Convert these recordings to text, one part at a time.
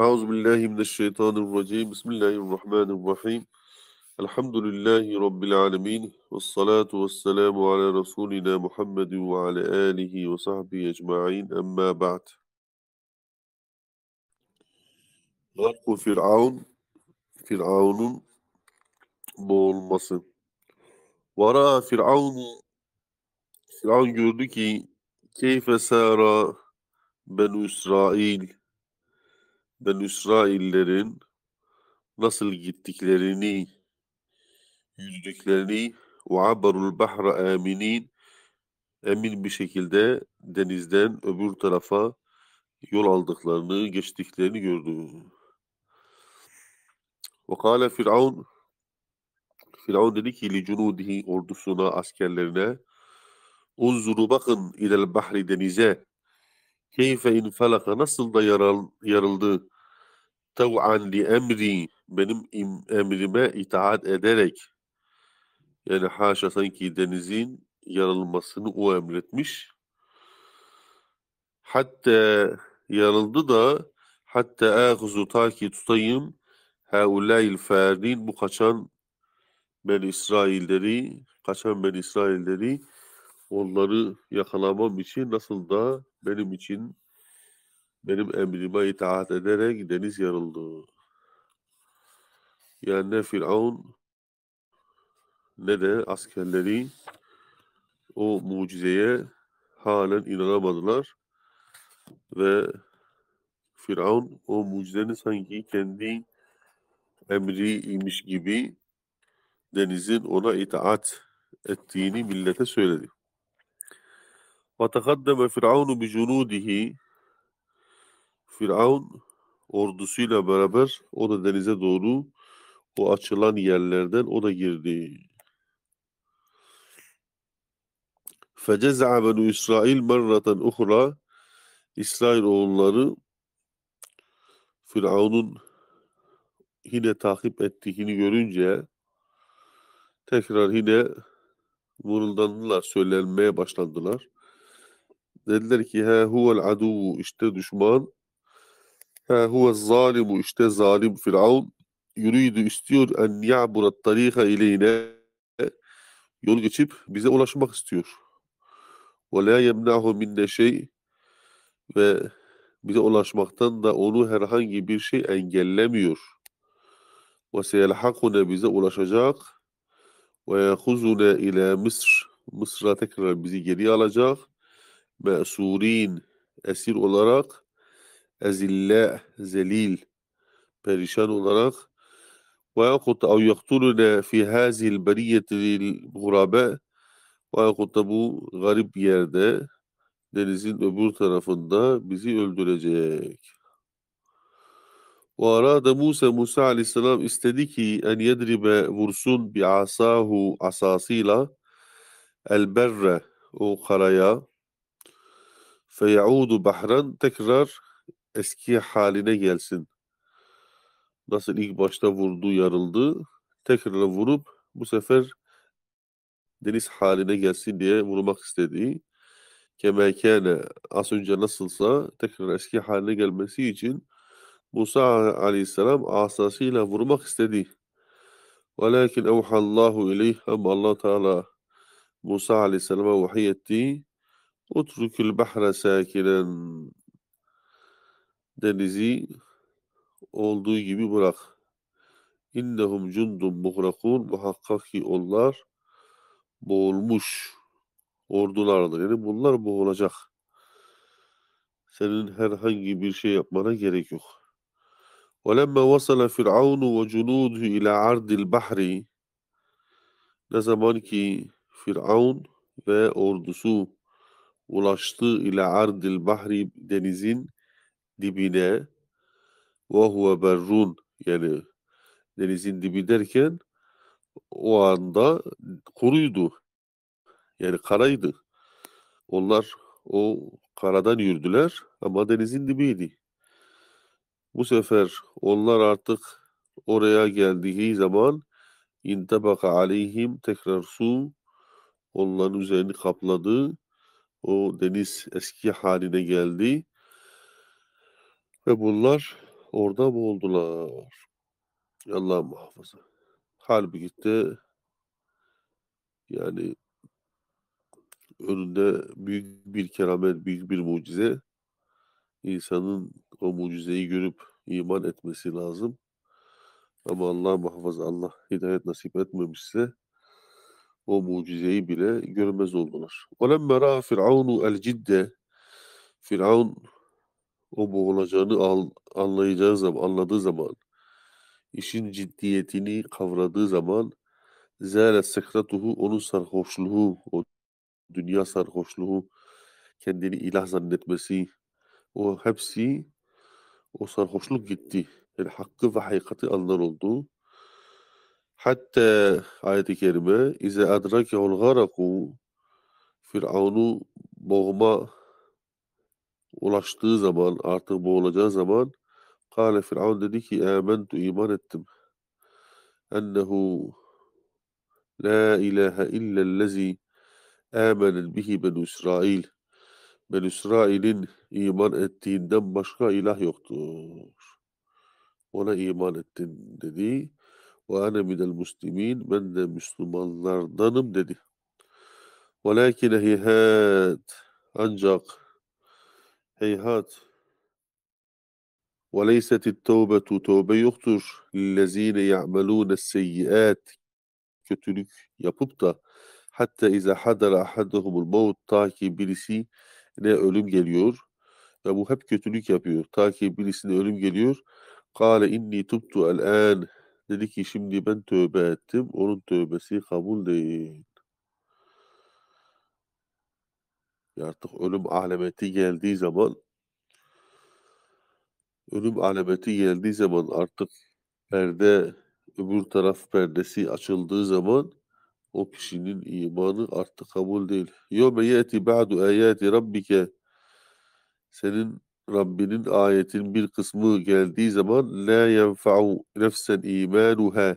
أعوذ بالله من الشيطان الرجيم بسم الله الرحمن الرحيم الحمد لله رب العالمين والصلاة والسلام على رسولنا محمد وعلى آله وصحبه أجمعين أما بعد Hakku Firavun, Firavun'un boğulması. Vara Firavun, Firavun gördü ki keyfe sara benu İsrail, ben İsraillerin nasıl gittiklerini, yüzdüklerini ve abarul bahra aminin emin bir şekilde denizden öbür tarafa yol aldıklarını, geçtiklerini gördü. Ve kâle Firavun Firavun dedi ki li cunudihi ordusuna, askerlerine unzuru bakın ilel bahri denize keyfe infelaka nasıl da yaral, yarıldı tev'an li emri benim im, emrime itaat ederek yani haşa sanki denizin yarılmasını o emretmiş. Hatta yarıldı da hatta ahuzu ta ki tutayım heulayil ferdin bu kaçan ben İsrailleri kaçan ben İsrailleri onları yakalamam için nasıl da benim için benim emrime itaat ederek deniz yarıldı. Yani ne Firavun ne de askerleri o mucizeye halen inanamadılar ve Firavun o mucizenin sanki kendi emriymiş gibi denizin ona itaat ettiğini millete söyledi. وَتَقَدَّمَ فِرْعَوْنُ بِجُنُودِهِ Firavun ordusuyla beraber o da denize doğru o açılan yerlerden o da girdi. فَجَزَعَ بَنُوا İsrail مَرَّةً اُخْرَى İsrail oğulları Firavun'un yine takip ettiğini görünce tekrar yine mırıldandılar, söylenmeye başlandılar. Dediler ki ha huvel aduvu işte düşman. Ha huvel zalimu işte zalim firavun. Yürüydü istiyor en ya'burat tariha ileyne. Yol geçip bize ulaşmak istiyor. Ve la yemnahu minne şey. Ve bize ulaşmaktan da onu herhangi bir şey engellemiyor. Ve seyelhakune bize ulaşacak. Ve yehuzune ile Mısır. Mısır'a tekrar bizi geri alacak me'surin esir olarak ezille zelil perişan olarak ويقط أو يقتلنا في هذه البرية الغرباء ويقطبوا garip yerde denizin öbür tarafında bizi öldürecek. وأراد Musa موسى aleyhisselam istedi ki en yedribe vursun bi asahu asasıyla elberre o karaya feyaudu bahran tekrar eski haline gelsin. Nasıl ilk başta vurdu, yarıldı. Tekrar vurup bu sefer deniz haline gelsin diye vurmak istediği kemekene az önce nasılsa tekrar eski haline gelmesi için Musa aleyhisselam asasıyla vurmak istedi. Velakin evhallahu ileyh ama Allah Teala Musa aleyhisselama vahiy etti. Utrukül bahra sakinen. Denizi olduğu gibi bırak. İnnehum cundum muhrakun. Muhakkak ki onlar boğulmuş ordulardır. Yani bunlar boğulacak. Senin herhangi bir şey yapmana gerek yok. Ve وَلَمَّا وَصَلَ فِرْعَوْنُ وَجُنُودُهُ اِلَى عَرْضِ bahri. Ne zaman ki Firavun ve ordusu ulaştı ile ardil bahri denizin dibine ve huve berrun yani denizin dibi derken o anda kuruydu. Yani karaydı. Onlar o karadan yürüdüler ama denizin dibiydi. Bu sefer onlar artık oraya geldiği zaman intabaka aleyhim tekrar su onların üzerini kapladı o deniz eski haline geldi ve bunlar orada boğuldular. Allah muhafaza. Halbuki de yani önünde büyük bir keramet, büyük bir mucize insanın o mucizeyi görüp iman etmesi lazım. Ama Allah muhafaza Allah hidayet nasip etmemişse o mucizeyi bile görmez oldular. وَلَمَّ رَا فِرْعَوْنُ الْجِدَّ Firavun o boğulacağını al, anlayacağı zaman, anladığı zaman, işin ciddiyetini kavradığı zaman zâlet sekratuhu, onun sarhoşluğu, o dünya sarhoşluğu, kendini ilah zannetmesi, o hepsi, o sarhoşluk gitti. Yani hakkı ve hakikati anlar oldu. Hatta ayet-i kerime ize adrakehul garaku Firavun'u boğma ulaştığı zaman artık boğulacağı zaman kâle Firavun dedi ki âmentu iman ettim ennehu la ilahe illellezi âmenen bihi benu İsrail Ben İsrail'in iman ettiğinden başka ilah yoktur. Ona iman ettin dedi. Ve ene minel muslimin. Ben de Müslümanlardanım dedi. Velakin heyhat. Ancak heyhat. وَلَيْسَتِ التَّوْبَةُ Tövbe yoktur. لِلَّذ۪ينَ يَعْمَلُونَ السَّيِّئَاتِ Kötülük yapıp da hatta ize hadara ahaduhumul maut ta ki birisine ölüm geliyor ve bu hep kötülük yapıyor. Ta ki birisine ölüm geliyor. Kale inni tubtu el an Dedi ki şimdi ben tövbe ettim. Onun tövbesi kabul değil. Ya artık ölüm alameti geldiği zaman ölüm alameti geldiği zaman artık perde öbür taraf perdesi açıldığı zaman o kişinin imanı artık kabul değil. Yevme yeti ba'du ayati rabbike senin Rabbinin ayetin bir kısmı geldiği zaman la yenfa'u nefsen imanuha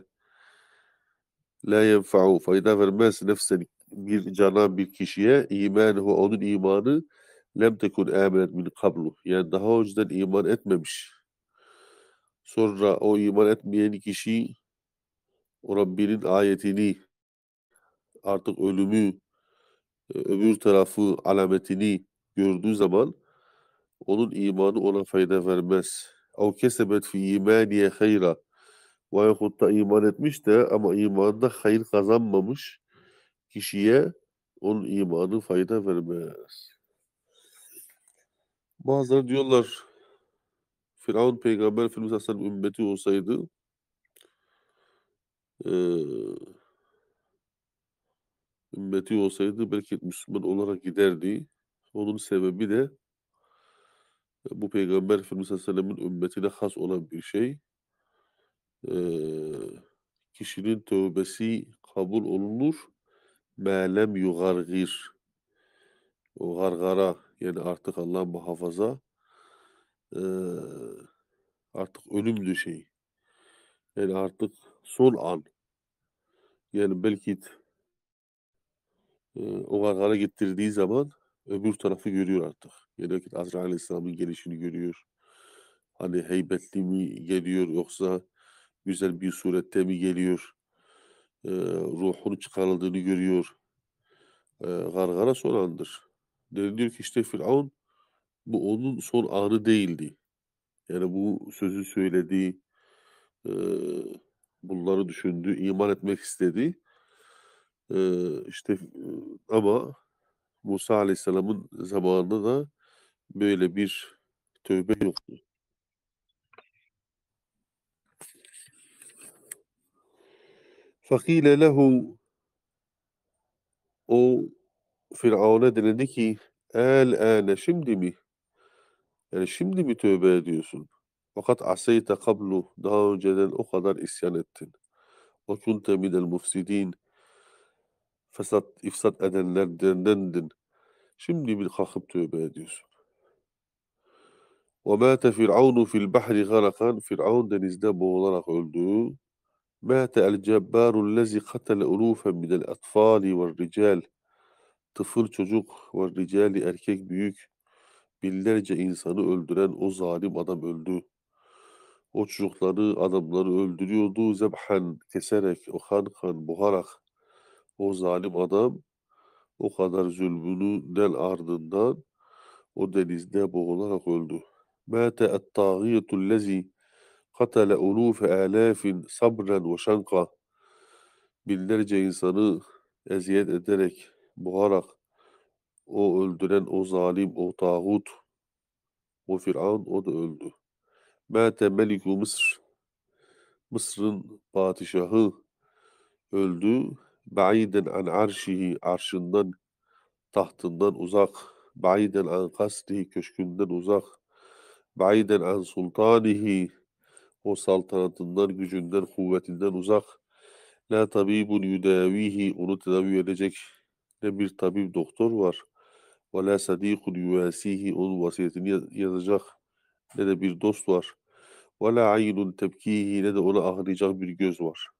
la yenfa'u fayda vermez nefsen bir cana bir kişiye imanuhu onun imanı lem tekun amenet min kablu yani daha önceden iman etmemiş sonra o iman etmeyen kişi o Rabbinin ayetini artık ölümü e, öbür tarafı alametini gördüğü zaman onun imanı ona fayda vermez. Av kesebet fi imaniye hayra. Veyahut da iman etmiş de ama imanında hayır kazanmamış kişiye onun imanı fayda vermez. Bazıları diyorlar Firavun peygamber Efendimiz Aleyhisselam ümmeti olsaydı e, ümmeti olsaydı belki Müslüman olarak giderdi. Onun sebebi de bu Peygamber Efendimiz Aleyhisselam'ın ümmetine has olan bir şey. E, kişinin tövbesi kabul olunur. Melem yugargir. O gargara yani artık Allah muhafaza e, artık ölümdü şey. Yani artık son an. Yani belki e, o gargara gittirdiği zaman öbür tarafı görüyor artık. Yani vakit Azrail Aleyhisselam'ın gelişini görüyor. Hani heybetli mi geliyor yoksa güzel bir surette mi geliyor? E, ruhunu çıkarıldığını görüyor. E, gargara son andır. Deniliyor ki işte Firavun bu onun son anı değildi. Yani bu sözü söylediği e, bunları düşündü, iman etmek istedi. E, işte ama Musa Aleyhisselam'ın zamanında da böyle bir tövbe yoktu. Fakile lehu o Firavun'a denildi ki el ene şimdi mi? Yani şimdi mi tövbe ediyorsun? Fakat aseyte kablu daha önceden o kadar isyan ettin. O kunte minel mufsidin fesat, ifsat edenlerdendin. Şimdi bir kalkıp tövbe ediyorsun. وَمَاتَ فِرْعَوْنُ فِي الْبَحْرِ غَرَقًا Firavun denizde boğularak öldü. مَاتَ الْجَبَّارُ الَّذِي قَتَلَ اُلُوفًا مِنَ الْاَطْفَالِ وَالرِّجَالِ Tıfıl çocuk ve ricali erkek büyük binlerce insanı öldüren o zalim adam öldü. O çocukları, adamları öldürüyordu zebhen keserek, kan buharak. O zalim adam o kadar zulmünü zulmünün ardından o denizde boğularak öldü. Mâte et-tâgiyetul lezî katale ulûfe âlâfin sabren ve şanka. Binlerce insanı eziyet ederek, boğarak o öldüren o zalim, o tağut, o Firavun o da öldü. Mâte melikû Mısır. Mısır'ın padişahı öldü Ba'iden an arşihi arşından, tahtından uzak. Ba'iden an kasdihi köşkünden uzak. Ba'iden an sultanihi o saltanatından, gücünden, kuvvetinden uzak. La tabibun yudavihi onu tedavi edecek ne bir tabip doktor var. Ve la sadikun yuvasihi onun vasiyetini yazacak ne de bir dost var. Ve la aynun tebkihi ne de ona ağlayacak bir göz var.''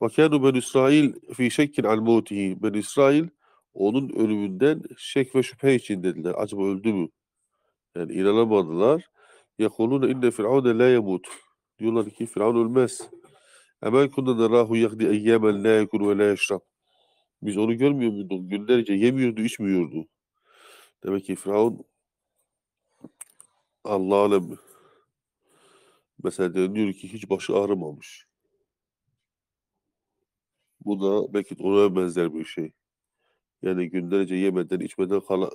وَكَانُوا بَنُ İsrail fi şekkin an موتِهِ Ben İsrail onun ölümünden şek ve şüphe için dediler. Acaba öldü mü? Yani inanamadılar. يَقُولُونَ اِنَّ فِرْعَوْنَ لَا يَمُوتُ Diyorlar ki Firavun ölmez. اَمَا كُنَّ نَرَاهُ يَغْدِ اَيَّمًا لَا يَكُنُ وَلَا يَشْرَبُ Biz onu görmüyor muyduk? Günlerce yemiyordu, içmiyordu. Demek ki Firavun Allah alem mesela diyor ki hiç başı ağrımamış bu da belki oraya benzer bir şey. Yani günlerce yemeden içmeden kal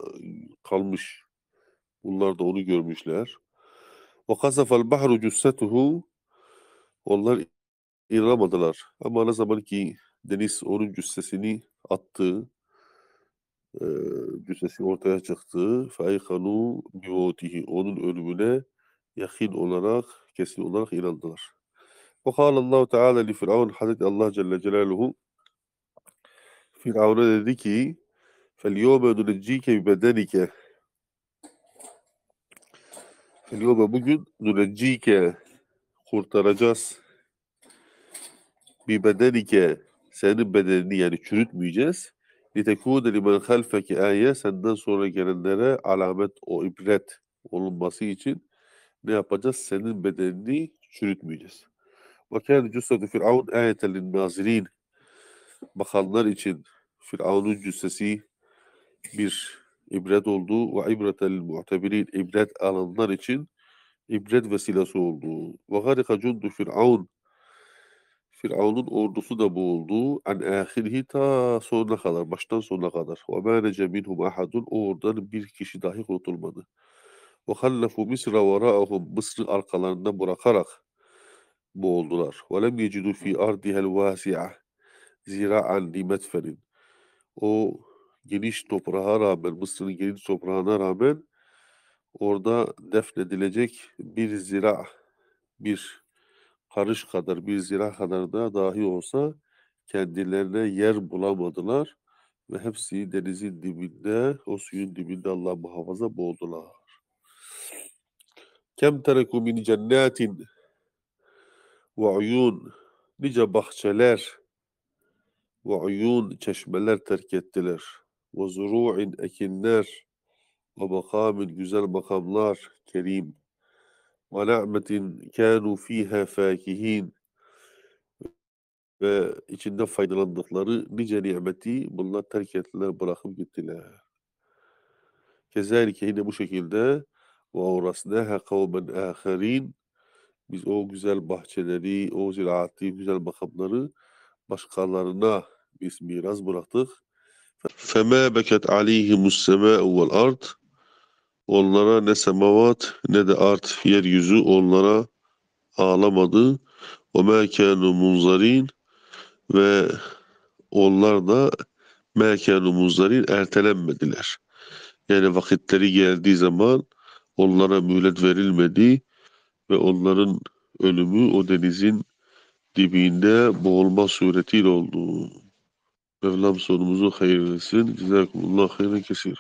kalmış. Bunlar da onu görmüşler. Ve kasafel bahru cüssetuhu onlar inanamadılar. Ama ne zaman ki deniz onun cüssesini attı, e, cüssesi ortaya çıktı. Feykanu bivutihi onun ölümüne yakın olarak, kesin olarak inandılar. Ve kâlallahu teâlâ li firavun Hazreti Allah Celle Celaluhu Firavun'a dedi ki فَالْيَوْمَ نُنَجِّيكَ بِبَدَنِكَ فَالْيَوْمَ bugün نُنَجِّيكَ kurtaracağız بِبَدَنِكَ senin bedenini yani çürütmeyeceğz. لِتَكُونَ لِمَنْ خَلْفَكِ اَيَّ senden sonra gelenlere alamet o ibret olunması için ne yapacağız? Senin bedenini çürütmeyeceğiz. وَكَانَ جُسَّةُ فِرْعَوْنَ اَيَةً لِلنَّازِرِينَ bakanlar için Firavun'un cüssesi bir ibret oldu ve ibretel mu'tebirin ibret alanlar için ibret vesilesi oldu. Ve garika cundu Firavun Firavun'un ordusu da bu oldu. En ahirhi ta sonuna kadar, baştan sonuna kadar. Ve mâ nece minhum ahadun. Oradan bir kişi dahi kurtulmadı. Ve hallefu Misra ve ra'ahum Mısır'ı arkalarında bırakarak bu oldular. Ve lem yecidu fi ardihel vâsi'a. Zira ziraan nimet verin. O geniş toprağa rağmen, Mısır'ın geniş toprağına rağmen orada defnedilecek bir zira, bir karış kadar, bir zira kadar da dahi olsa kendilerine yer bulamadılar ve hepsi denizin dibinde, o suyun dibinde Allah muhafaza boğdular. Kem tereku min cennetin ve uyun nice bahçeler ve uyun çeşmeler terk ettiler. Ve zuru'in ekinler. Ve makamin güzel makamlar. Kerim. Ve na'metin kânu fîhâ fâkihin. Ve içinde faydalandıkları nice nimeti bunlar terk ettiler, bırakıp gittiler. Kezalike yine bu şekilde ve orasnaha kavmen aharin biz o güzel bahçeleri, o ziraatli güzel makamları başkalarına biz miras bıraktık. Feme beket Alihi sema'u vel ard Onlara ne semavat ne de art yeryüzü onlara ağlamadı. O ma kânu munzarin ve onlar da mekanu muzdarin ertelenmediler. Yani vakitleri geldiği zaman onlara mühlet verilmedi ve onların ölümü o denizin dibinde boğulma suretiyle oldu. Mevlam sonumuzu hayırlasın. Cezakumullah hayran kesir.